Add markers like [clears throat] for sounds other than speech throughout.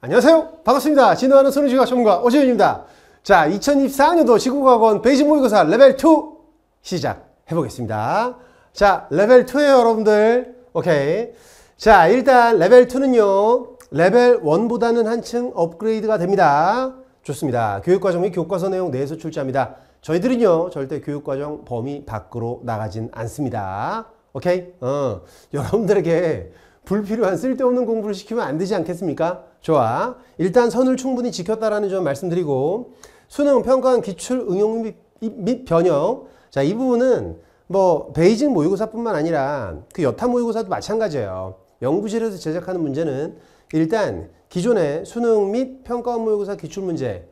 안녕하세요 반갑습니다 진화하는 소리지각 전문가 오지현입니다 자 2024년도 시국학원 베이징 모의고사 레벨 2 시작해 보겠습니다 자 레벨 2에요 여러분들 오케이 자 일단 레벨 2는요 레벨 1보다는 한층 업그레이드가 됩니다 좋습니다 교육과정이 교과서 내용 내에서 출제합니다 저희들은요 절대 교육과정 범위 밖으로 나가진 않습니다 오케이 어 여러분들에게 불필요한 쓸데없는 공부를 시키면 안 되지 않겠습니까 좋아. 일단 선을 충분히 지켰다라는 점 말씀드리고 수능 평가원 기출 응용 및, 및 변형 자이 부분은 뭐 베이징 모의고사뿐만 아니라 그 여타 모의고사도 마찬가지예요. 연구실에서 제작하는 문제는 일단 기존의 수능 및 평가원 모의고사 기출 문제의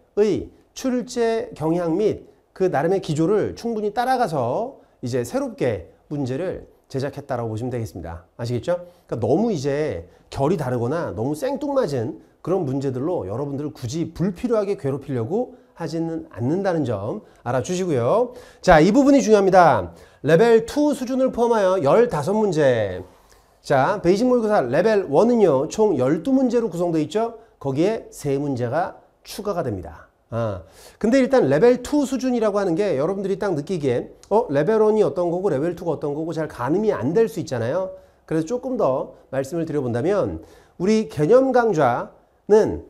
출제 경향 및 그 나름의 기조를 충분히 따라가서 이제 새롭게 문제를 제작했다라고 보시면 되겠습니다. 아시겠죠? 그러니까 너무 이제 결이 다르거나 너무 생뚱맞은 그런 문제들로 여러분들을 굳이 불필요하게 괴롭히려고 하지는 않는다는 점 알아주시고요. 자, 이 부분이 중요합니다. 레벨 2 수준을 포함하여 15문제. 자, 베이징 모의고사 레벨 1은요, 총 12문제로 구성되어 있죠? 거기에 3문제가 추가가 됩니다. 아, 근데 일단 레벨 2 수준이라고 하는 게 여러분들이 딱 느끼기에 어 레벨 1이 어떤 거고 레벨 2가 어떤 거고 잘 가늠이 안 될 수 있잖아요. 그래서 조금 더 말씀을 드려본다면 우리 개념 강좌는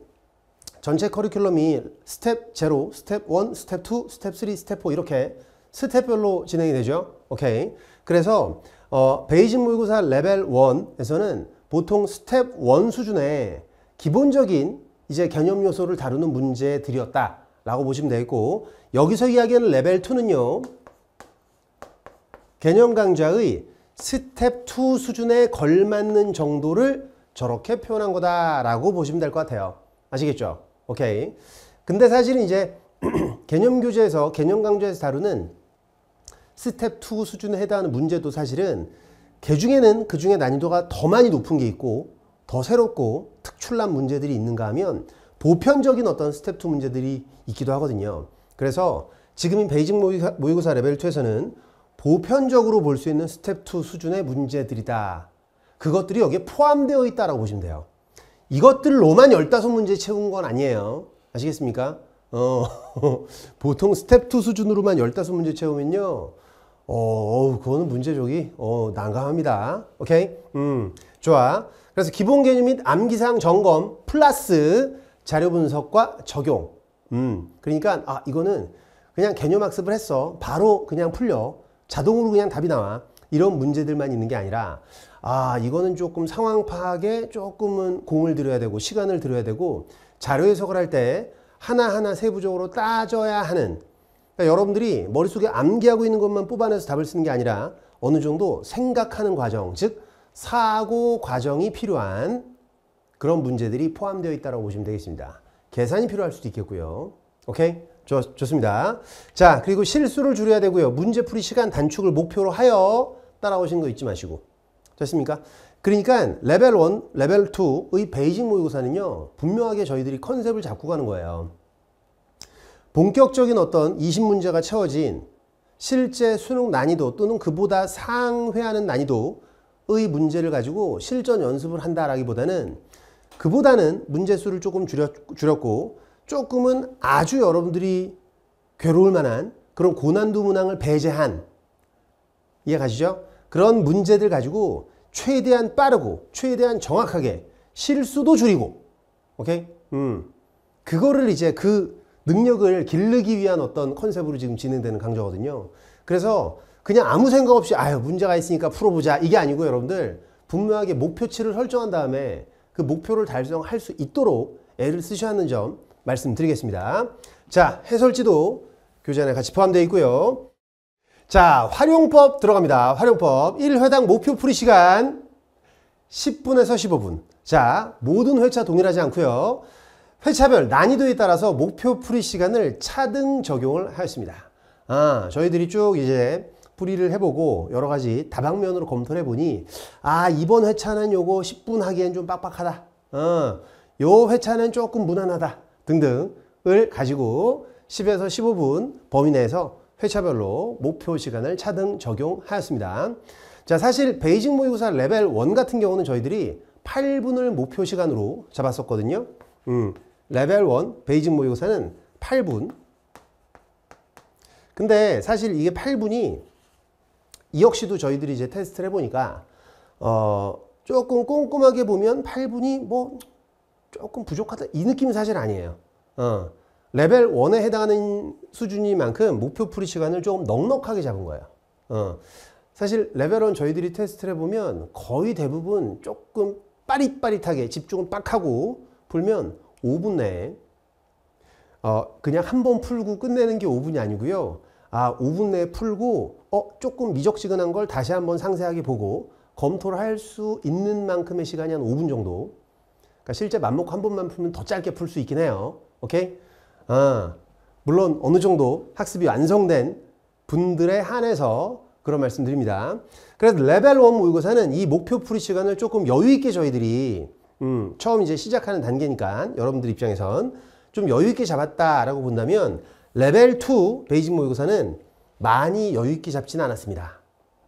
전체 커리큘럼이 스텝 0, 스텝 1, 스텝 2, 스텝 3, 스텝 4 이렇게 스텝별로 진행이 되죠. 오케이. 그래서 어, 베이징 모의고사 레벨 1에서는 보통 스텝 1 수준의 기본적인 이제 개념 요소를 다루는 문제들이었다라고 보시면 되고 여기서 이야기하는 레벨 2는요. 개념 강좌의 스텝 2 수준에 걸맞는 정도를 저렇게 표현한 거다라고 보시면 될 것 같아요. 아시겠죠? 오케이. 근데 사실은 이제 [clears throat] 개념 교재에서 개념 강좌에서 다루는 스텝 2 수준에 해당하는 문제도 사실은 개 그 중에는 그 중에 난이도가 더 많이 높은 게 있고 더 새롭고 특출난 문제들이 있는가 하면 보편적인 어떤 스텝 2 문제들이 있기도 하거든요. 그래서 지금인 베이징 모의고사 레벨 2에서는 보편적으로 볼 수 있는 스텝 2 수준의 문제들이다. 그것들이 여기에 포함되어 있다라고 보시면 돼요. 이것들로만 15문제 채운 건 아니에요. 아시겠습니까? 어, [laughs] 보통 스텝 2 수준으로만 15문제 채우면요. 어, 그거는 문제적이 어, 난감합니다. 오케이? 음, 좋아. 그래서 기본 개념 및암기상 점검 플러스 자료 분석과 적용. 음, 그러니까 아 이거는 그냥 개념 학습을 했어. 바로 그냥 풀려. 자동으로 그냥 답이 나와. 이런 문제들만 있는 게 아니라 아 이거는 조금 상황 파악에 조금은 공을 들여야 되고 시간을 들여야 되고 자료 해석을 할 때 하나하나 세부적으로 따져야 하는 그러니까 여러분들이 머릿속에 암기하고 있는 것만 뽑아내서 답을 쓰는 게 아니라 어느 정도 생각하는 과정 즉 사고 과정이 필요한 그런 문제들이 포함되어 있다고 보시면 되겠습니다. 계산이 필요할 수도 있겠고요. 오케이? 좋, 좋습니다. 자, 그리고 실수를 줄여야 되고요. 문제풀이 시간 단축을 목표로 하여 따라오시거 잊지 마시고. 됐습니까? 그러니까 레벨 1, 레벨 2의 베이징 모의고사는요. 분명하게 저희들이 컨셉을 잡고 가는 거예요. 본격적인 어떤 20문제가 채워진 실제 수능 난이도 또는 그보다 상회하는 난이도 문제를 가지고 실전 연습을 한다라기보다는 그보다는 문제 수를 조금 줄였, 줄였고 조금은 아주 여러분들이 괴로울 만한 그런 고난도 문항을 배제한 이해 가시죠? 그런 문제들 가지고 최대한 빠르고 최대한 정확하게 실수도 줄이고 오케이? 음. 그거를 이제 그 능력을 기르기 위한 어떤 컨셉으로 지금 진행되는 강좌거든요. 그래서 그냥 아무 생각 없이 아유 문제가 있으니까 풀어보자 이게 아니고 여러분들 분명하게 목표치를 설정한 다음에 그 목표를 달성할 수 있도록 애를 쓰셔야 하는 점 말씀드리겠습니다. 자 해설지도 교재 안에 같이 포함되어 있고요. 자 활용법 들어갑니다. 활용법 1회당 목표 풀이 시간 10분에서 15분 자 모든 회차 동일하지 않고요. 회차별 난이도에 따라서 목표 풀이 시간을 차등 적용을 하였습니다. 아, 저희들이 쭉 이제 풀이를 해보고 여러 가지 다방면으로 검토를 해보니 아 이번 회차는 요거 10분 하기엔 좀 빡빡하다 어, 요 회차는 조금 무난하다 등등을 가지고 10에서 15분 범위 내에서 회차별로 목표 시간을 차등 적용하였습니다. 자 사실 베이징 모의고사 레벨 1 같은 경우는 저희들이 8분을 목표 시간으로 잡았었거든요. 음, 레벨 1 베이징 모의고사는 8분 근데 사실 이게 8분이 이 역시도 저희들이 이제 테스트를 해보니까 어 조금 꼼꼼하게 보면 8분이 뭐 조금 부족하다 이 느낌은 사실 아니에요 어 레벨 1에 해당하는 수준인만큼 목표 풀이 시간을 조금 넉넉하게 잡은 거예요 어 사실 레벨 1 저희들이 테스트를 해보면 거의 대부분 조금 빠릿빠릿하게 집중을 빡 하고 풀면 5분 내에 어, 그냥 한 번 풀고 끝내는 게 5분이 아니고요. 아 5분 내에 풀고 어 조금 미적지근한 걸 다시 한번 상세하게 보고 검토를 할 수 있는 만큼의 시간이 한 5분 정도 그러니까 실제 만목 한 번만 풀면 더 짧게 풀 수 있긴 해요 오케이 아 물론 어느 정도 학습이 완성된 분들에 한해서 그런 말씀드립니다 그래서 레벨 1 모의고사는 이 목표 풀이 시간을 조금 여유 있게 저희들이 음, 처음 이제 시작하는 단계니까 여러분들 입장에선 좀 여유 있게 잡았다라고 본다면 레벨 2 베이징 모의고사는 많이 여유있게 잡지는 않았습니다.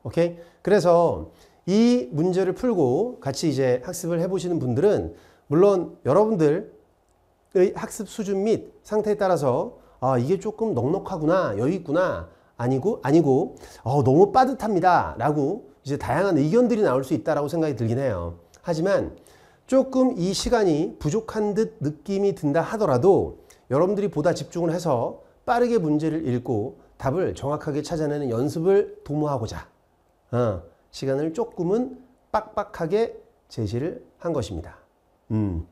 오케이? 그래서 이 문제를 풀고 같이 이제 학습을 해보시는 분들은 물론 여러분들의 학습 수준 및 상태에 따라서 아, 이게 조금 넉넉하구나, 여유있구나, 아니고, 아니고, 어, 너무 빠듯합니다. 라고 이제 다양한 의견들이 나올 수 있다라고 생각이 들긴 해요. 하지만 조금 이 시간이 부족한 듯 느낌이 든다 하더라도 여러분들이 보다 집중을 해서 빠르게 문제를 읽고 답을 정확하게 찾아내는 연습을 도모하고자 어, 시간을 조금은 빡빡하게 제시를 한 것입니다. 음,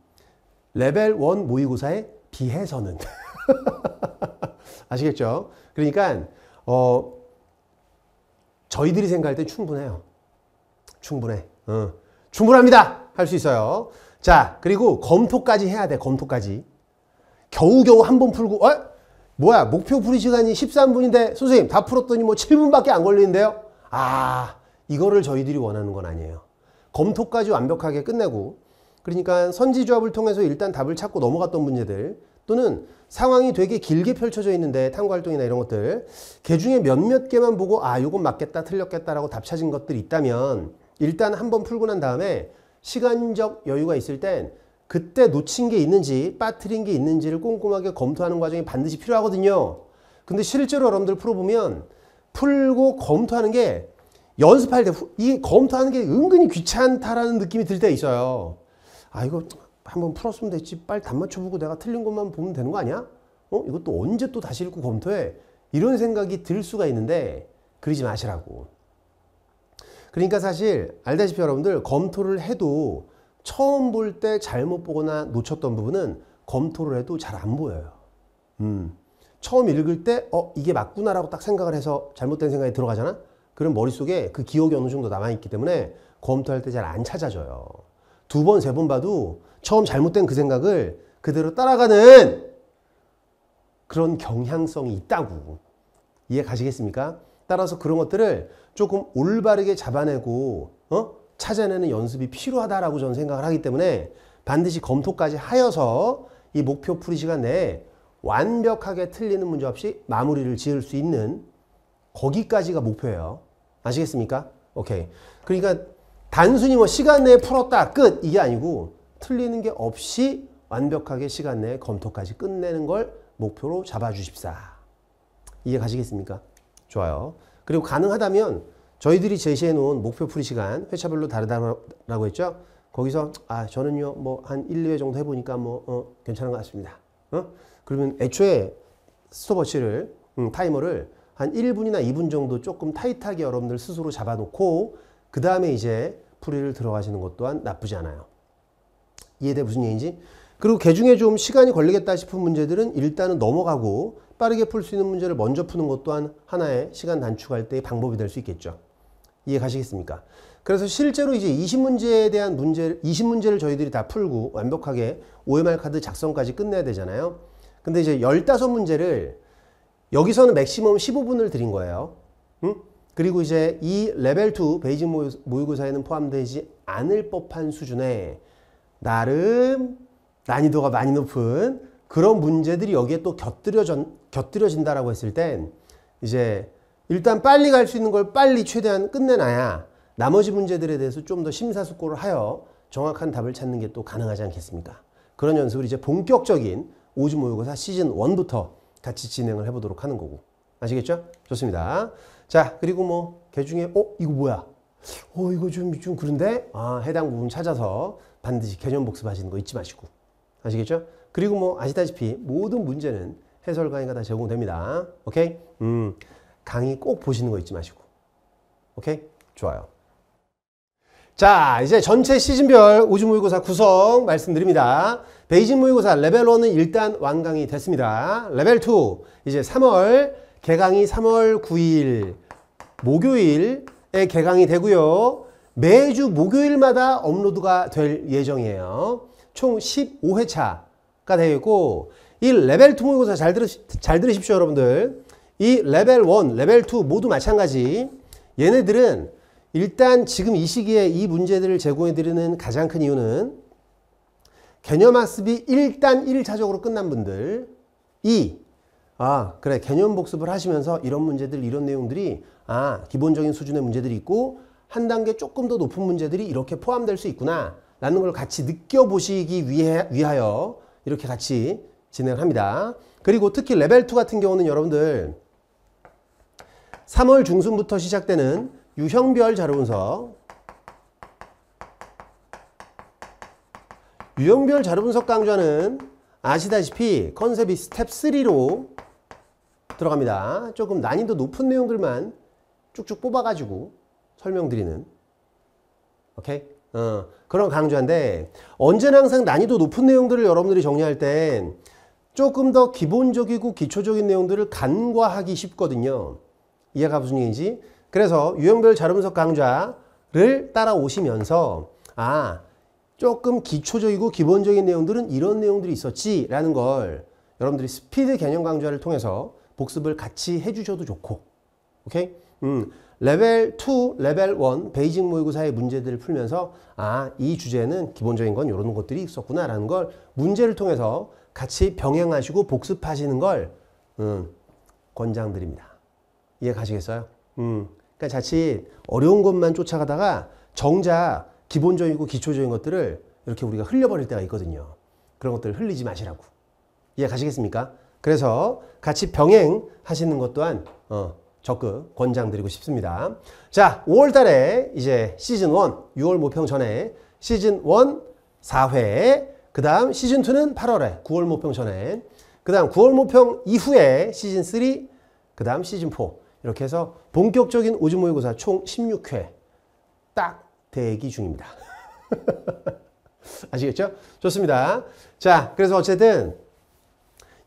레벨 1 모의고사에 비해서는 [laughs] 아시겠죠? 그러니까 어, 저희들이 생각할 때 충분해요. 충분해. 어, 충분합니다. 할 수 있어요. 자, 그리고 검토까지 해야 돼. 검토까지. 겨우겨우 한 번 풀고 어? 뭐야 목표 풀이 시간이 13분인데 선생님 다 풀었더니 뭐 7분밖에 안 걸리는데요 아 이거를 저희들이 원하는 건 아니에요 검토까지 완벽하게 끝내고 그러니까 선지조합을 통해서 일단 답을 찾고 넘어갔던 문제들 또는 상황이 되게 길게 펼쳐져 있는데 탐구활동이나 이런 것들 개 그 중에 몇몇 개만 보고 아 요건 맞겠다 틀렸겠다라고 답 찾은 것들이 있다면 일단 한번 풀고 난 다음에 시간적 여유가 있을 땐 그때 놓친 게 있는지 빠뜨린 게 있는지를 꼼꼼하게 검토하는 과정이 반드시 필요하거든요. 근데 실제로 여러분들 풀어보면 풀고 검토하는 게 연습할 때 이 검토하는 게 은근히 귀찮다라는 느낌이 들 때 있어요. 아 이거 한번 풀었으면 됐지 빨리 답 맞춰보고 내가 틀린 것만 보면 되는 거 아니야? 어 이것도 언제 또 다시 읽고 검토해? 이런 생각이 들 수가 있는데 그러지 마시라고. 그러니까 사실 알다시피 여러분들 검토를 해도 처음 볼 때 잘못 보거나 놓쳤던 부분은 검토를 해도 잘 안 보여요. 음. 처음 읽을 때, 어, 이게 맞구나라고 딱 생각을 해서 잘못된 생각이 들어가잖아? 그럼 머릿속에 그 기억이 어느 정도 남아있기 때문에 검토할 때 잘 안 찾아져요. 두 번, 세 번 봐도 처음 잘못된 그 생각을 그대로 따라가는 그런 경향성이 있다고. 이해 가시겠습니까? 따라서 그런 것들을 조금 올바르게 잡아내고, 어? 찾아내는 연습이 필요하다라고 저는 생각을 하기 때문에 반드시 검토까지 하여서 이 목표 풀이 시간 내에 완벽하게 틀리는 문제 없이 마무리를 지을 수 있는 거기까지가 목표예요. 아시겠습니까? 오케이. 그러니까 단순히 뭐 시간 내에 풀었다 끝 이게 아니고 틀리는 게 없이 완벽하게 시간 내에 검토까지 끝내는 걸 목표로 잡아주십사. 이해 가시겠습니까? 좋아요. 그리고 가능하다면 저희들이 제시해 놓은 목표 풀이 시간 회차별로 다르다라고 했죠. 거기서 아 저는요 뭐 한 1, 2회 정도 해보니까 뭐 어, 괜찮은 것 같습니다. 어? 그러면 애초에 스톱워치를 음, 타이머를 한 1분이나 2분 정도 조금 타이트하게 여러분들 스스로 잡아놓고 그 다음에 이제 풀이를 들어가시는 것 또한 나쁘지 않아요. 이해돼 무슨 얘기인지? 그리고 개중에 그 좀 시간이 걸리겠다 싶은 문제들은 일단은 넘어가고 빠르게 풀 수 있는 문제를 먼저 푸는 것 또한 하나의 시간 단축할 때의 방법이 될 수 있겠죠. 이해가시겠습니까? 그래서 실제로 이제 20문제에 대한 문제, 20문제를 저희들이 다 풀고 완벽하게 OMR 카드 작성까지 끝내야 되잖아요. 근데 이제 15문제를 여기서는 맥시멈 15분을 드린 거예요. 응? 그리고 이제 이 레벨 2 베이징 모의고사에는 포함되지 않을 법한 수준의 나름 난이도가 많이 높은 그런 문제들이 여기에 또 곁들여진, 곁들여진다라고 했을 땐 이제 일단 빨리 갈 수 있는 걸 빨리 최대한 끝내놔야 나머지 문제들에 대해서 좀 더 심사숙고를 하여 정확한 답을 찾는 게 또 가능하지 않겠습니까? 그런 연습을 이제 본격적인 오즈 모의고사 시즌 1부터 같이 진행을 해보도록 하는 거고 아시겠죠? 좋습니다. 자 그리고 뭐 개중에 어? 이거 뭐야? 어 이거 좀, 좀 그런데? 아 해당 부분 찾아서 반드시 개념 복습하시는 거 잊지 마시고 아시겠죠? 그리고 뭐 아시다시피 모든 문제는 해설 강의가 다 제공됩니다. 오케이? 음. 강의 꼭 보시는 거 잊지 마시고. 오케이? 좋아요. 자, 이제 전체 시즌별 우주 모의고사 구성 말씀드립니다. 베이징 모의고사 레벨 1은 일단 완강이 됐습니다. 레벨 2, 이제 3월, 개강이 3월 9일, 목요일에 개강이 되고요. 매주 목요일마다 업로드가 될 예정이에요. 총 15회차가 되고, 이 레벨 2 모의고사 잘, 들으시, 잘 들으십시오, 여러분들. 이 레벨 1, 레벨 2 모두 마찬가지. 얘네들은 일단 지금 이 시기에 이 문제들을 제공해드리는 가장 큰 이유는 개념학습이 일단 1차적으로 끝난 분들 2. 아 그래 개념 복습을 하시면서 이런 문제들 이런 내용들이 아 기본적인 수준의 문제들이 있고 한 단계 조금 더 높은 문제들이 이렇게 포함될 수 있구나 라는 걸 같이 느껴보시기 위해, 위하여 이렇게 같이 진행합니다. 그리고 특히 레벨 2 같은 경우는 여러분들 3월 중순부터 시작되는 유형별 자료 분석 유형별 자료 분석 강좌는 아시다시피 컨셉이 스텝 3로 들어갑니다. 조금 난이도 높은 내용들만 쭉쭉 뽑아가지고 설명드리는 오케이? 어, 그런 강좌인데 언제나 항상 난이도 높은 내용들을 여러분들이 정리할 땐 조금 더 기본적이고 기초적인 내용들을 간과하기 쉽거든요. 이해가 무슨 얘기지? 인 그래서 유형별 자료분석 강좌를 따라오시면서 아 조금 기초적이고 기본적인 내용들은 이런 내용들이 있었지라는 걸 여러분들이 스피드 개념 강좌를 통해서 복습을 같이 해주셔도 좋고 오케이? 음, 레벨 2, 레벨 1 베이징 모의고사의 문제들을 풀면서 아 이 주제는 기본적인 건 이런 것들이 있었구나 라는 걸 문제를 통해서 같이 병행하시고 복습하시는 걸 음, 권장드립니다. 이해 가시겠어요? 음. 그러니까 자칫 어려운 것만 쫓아가다가 정작 기본적이고 기초적인 것들을 이렇게 우리가 흘려버릴 때가 있거든요. 그런 것들을 흘리지 마시라고. 이해 가시겠습니까? 그래서 같이 병행하시는 것 또한 어, 적극 권장드리고 싶습니다. 자, 5월 달에 이제 시즌 1, 6월 모평 전에 시즌 1 4회, 그 다음 시즌 2는 8월에 9월 모평 전에, 그 다음 9월 모평 이후에 시즌 3, 그 다음 시즌 4. 이렇게 해서 본격적인 오지 모의고사 총 16회 딱 대기 중입니다. [laughs] 아시겠죠? 좋습니다. 자, 그래서 어쨌든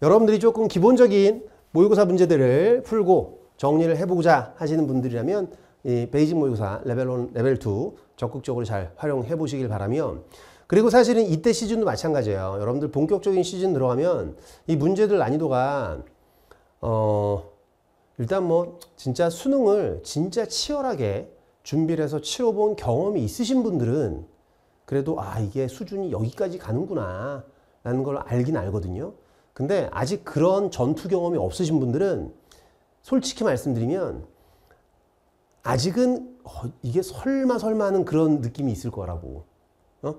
여러분들이 조금 기본적인 모의고사 문제들을 풀고 정리를 해보고자 하시는 분들이라면 이 베이직 모의고사 레벨 1, 레벨 2 적극적으로 잘 활용해 보시길 바라며 그리고 사실은 이때 시즌도 마찬가지예요. 여러분들 본격적인 시즌 들어가면 이 문제들 난이도가 어 일단 뭐 진짜 수능을 진짜 치열하게 준비를 해서 치러본 경험이 있으신 분들은 그래도 아 이게 수준이 여기까지 가는구나 라는 걸 알긴 알거든요. 근데 아직 그런 전투 경험이 없으신 분들은 솔직히 말씀드리면 아직은 어, 이게 설마 설마 하는 그런 느낌이 있을 거라고 어?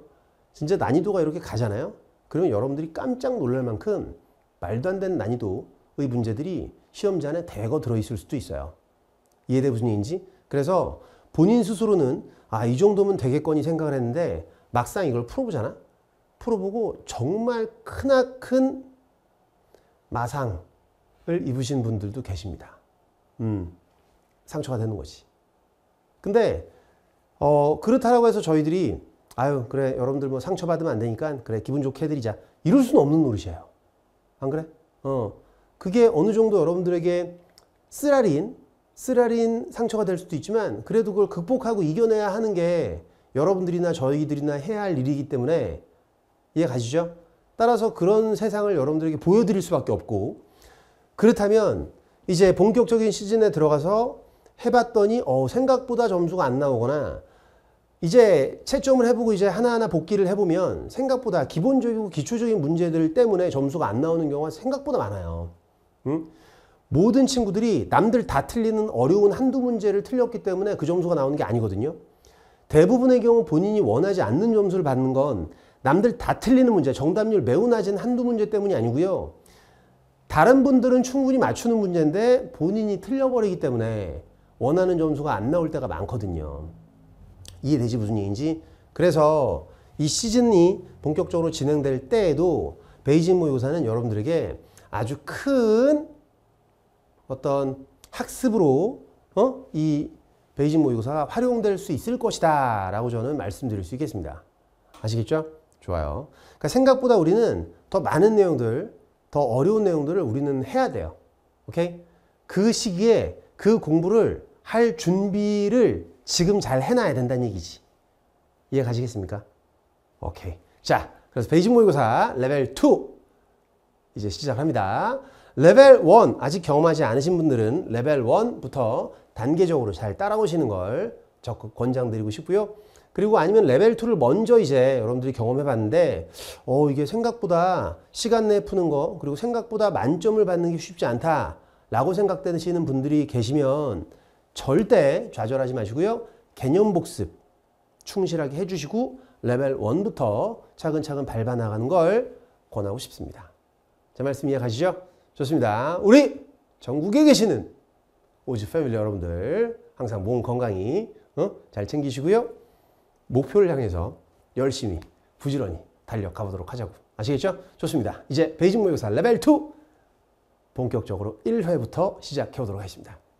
진짜 난이도가 이렇게 가잖아요. 그러면 여러분들이 깜짝 놀랄 만큼 말도 안 되는 난이도의 문제들이 시험지 대거 들어있을 수도 있어요. 이해돼 무슨 얘기인지? 그래서 본인 스스로는 아, 이 정도면 되겠거니 생각을 했는데 막상 이걸 풀어보잖아? 풀어보고 정말 크나큰 마상을 입으신 분들도 계십니다. 음, 상처가 되는 거지. 근데, 어, 그렇다라고 해서 저희들이, 아유, 그래, 여러분들 뭐 상처받으면 안 되니까, 그래, 기분 좋게 해드리자. 이럴 수는 없는 노릇이에요. 안 그래? 어. 그게 어느 정도 여러분들에게 쓰라린 쓰라린 상처가 될 수도 있지만 그래도 그걸 극복하고 이겨내야 하는 게 여러분들이나 저희들이나 해야 할 일이기 때문에 이해 가시죠? 따라서 그런 세상을 여러분들에게 보여드릴 수밖에 없고 그렇다면 이제 본격적인 시즌에 들어가서 해봤더니 어 생각보다 점수가 안 나오거나 이제 채점을 해보고 이제 하나하나 복기를 해보면 생각보다 기본적이고 기초적인 문제들 때문에 점수가 안 나오는 경우가 생각보다 많아요. 모든 친구들이 남들 다 틀리는 어려운 한두 문제를 틀렸기 때문에 그 점수가 나오는 게 아니거든요. 대부분의 경우 본인이 원하지 않는 점수를 받는 건 남들 다 틀리는 문제, 정답률 매우 낮은 한두 문제 때문이 아니고요. 다른 분들은 충분히 맞추는 문제인데 본인이 틀려버리기 때문에 원하는 점수가 안 나올 때가 많거든요. 이해되지 무슨 얘기인지? 그래서 이 시즌이 본격적으로 진행될 때에도 베이징 모의고사는 여러분들에게 아주 큰 어떤 학습으로 어? 이 베이징 모의고사가 활용될 수 있을 것이다 라고 저는 말씀드릴 수 있겠습니다. 아시겠죠? 좋아요. 그러니까 생각보다 우리는 더 많은 내용들, 더 어려운 내용들을 우리는 해야 돼요. 오케이? 그 시기에 그 공부를 할 준비를 지금 잘 해놔야 된다는 얘기지. 이해 가시겠습니까? 오케이. 자, 그래서 베이징 모의고사 레벨 2 이제 시작합니다. 레벨 1 아직 경험하지 않으신 분들은 레벨 1부터 단계적으로 잘 따라오시는 걸 적극 권장드리고 싶고요. 그리고 아니면 레벨 2를 먼저 이제 여러분들이 경험해 봤는데 어 이게 생각보다 시간 내에 푸는 거 그리고 생각보다 만점을 받는 게 쉽지 않다 라고 생각되시는 분들이 계시면 절대 좌절하지 마시고요. 개념 복습 충실하게 해주시고 레벨 1부터 차근차근 밟아 나가는 걸 권하고 싶습니다. 제 말씀 이해가시죠? 좋습니다. 우리 전국에 계시는 오즈 패밀리 여러분들 항상 몸 건강히 어? 잘 챙기시고요. 목표를 향해서 열심히 부지런히 달려 가보도록 하자고 아시겠죠? 좋습니다. 이제 베이징 모의고사 레벨 2 본격적으로 1회부터 시작해 보도록 하겠습니다.